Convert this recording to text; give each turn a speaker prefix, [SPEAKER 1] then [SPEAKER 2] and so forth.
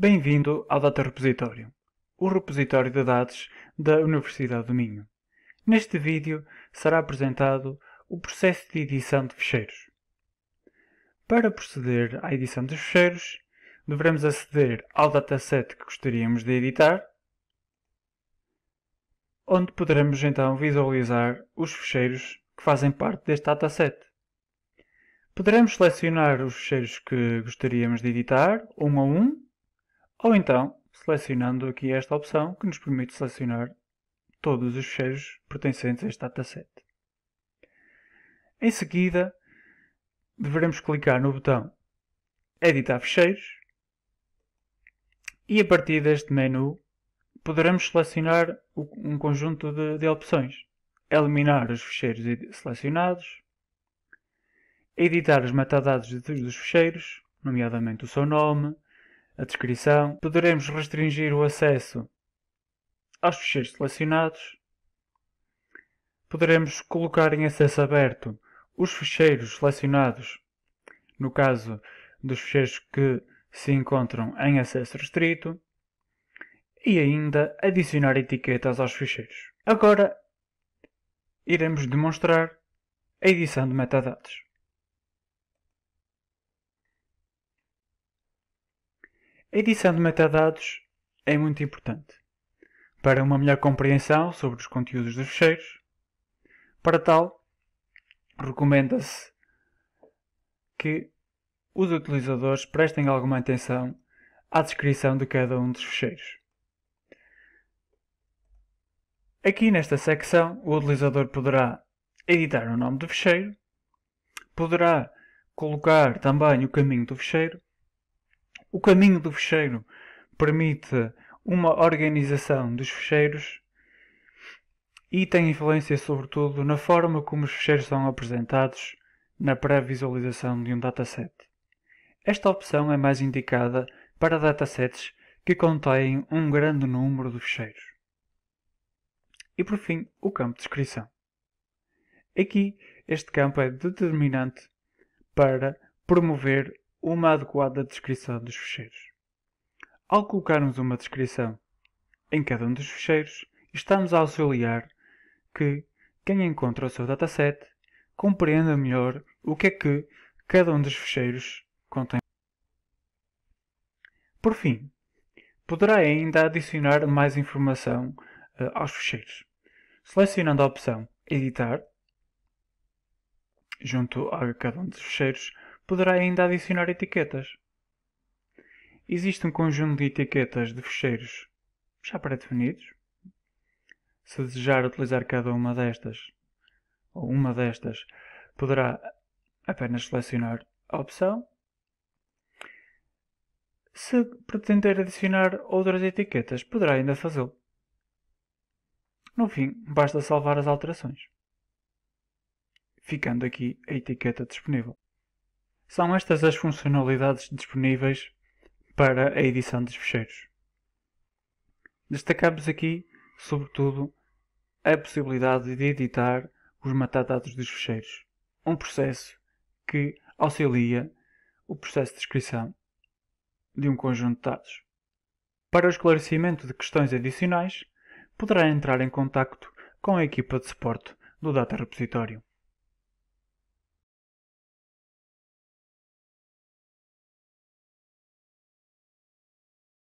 [SPEAKER 1] Bem-vindo ao Data Repositório, o repositório de dados da Universidade do Minho. Neste vídeo será apresentado o processo de edição de ficheiros. Para proceder à edição dos ficheiros, devemos aceder ao dataset que gostaríamos de editar, onde poderemos então visualizar os ficheiros que fazem parte deste dataset. Poderemos selecionar os ficheiros que gostaríamos de editar, um a um, ou então selecionando aqui esta opção que nos permite selecionar todos os fecheiros pertencentes a este dataset. Em seguida, devemos clicar no botão Editar fecheiros e a partir deste menu poderemos selecionar um conjunto de, de opções. Eliminar os fecheiros selecionados, editar os metadados dos fecheiros, nomeadamente o seu nome, a descrição, poderemos restringir o acesso aos ficheiros selecionados. Poderemos colocar em acesso aberto os ficheiros selecionados, no caso dos ficheiros que se encontram em acesso restrito, e ainda adicionar etiquetas aos ficheiros. Agora, iremos demonstrar a edição de metadados. A edição de metadados é muito importante para uma melhor compreensão sobre os conteúdos dos fecheiros. Para tal, recomenda-se que os utilizadores prestem alguma atenção à descrição de cada um dos fecheiros. Aqui nesta secção, o utilizador poderá editar o nome do fecheiro, poderá colocar também o caminho do fecheiro o caminho do fecheiro permite uma organização dos fecheiros e tem influência sobretudo na forma como os fecheiros são apresentados na pré-visualização de um dataset. Esta opção é mais indicada para datasets que contêm um grande número de fecheiros. E por fim, o campo de descrição. Aqui, este campo é determinante para promover uma adequada descrição dos fecheiros. Ao colocarmos uma descrição em cada um dos fecheiros, estamos a auxiliar que quem encontra o seu dataset compreenda melhor o que é que cada um dos fecheiros contém. Por fim, poderá ainda adicionar mais informação uh, aos fecheiros, selecionando a opção Editar, junto a cada um dos fecheiros, poderá ainda adicionar etiquetas. Existe um conjunto de etiquetas de fecheiros já pré-definidos. Se desejar utilizar cada uma destas, ou uma destas, poderá apenas selecionar a opção. Se pretender adicionar outras etiquetas, poderá ainda fazê-lo. No fim, basta salvar as alterações, ficando aqui a etiqueta disponível. São estas as funcionalidades disponíveis para a edição dos ficheiros. Destacamos aqui, sobretudo, a possibilidade de editar os metadados dos ficheiros, um processo que auxilia o processo de descrição de um conjunto de dados. Para o esclarecimento de questões adicionais, poderá entrar em contacto com a equipa de suporte do Data Repositório.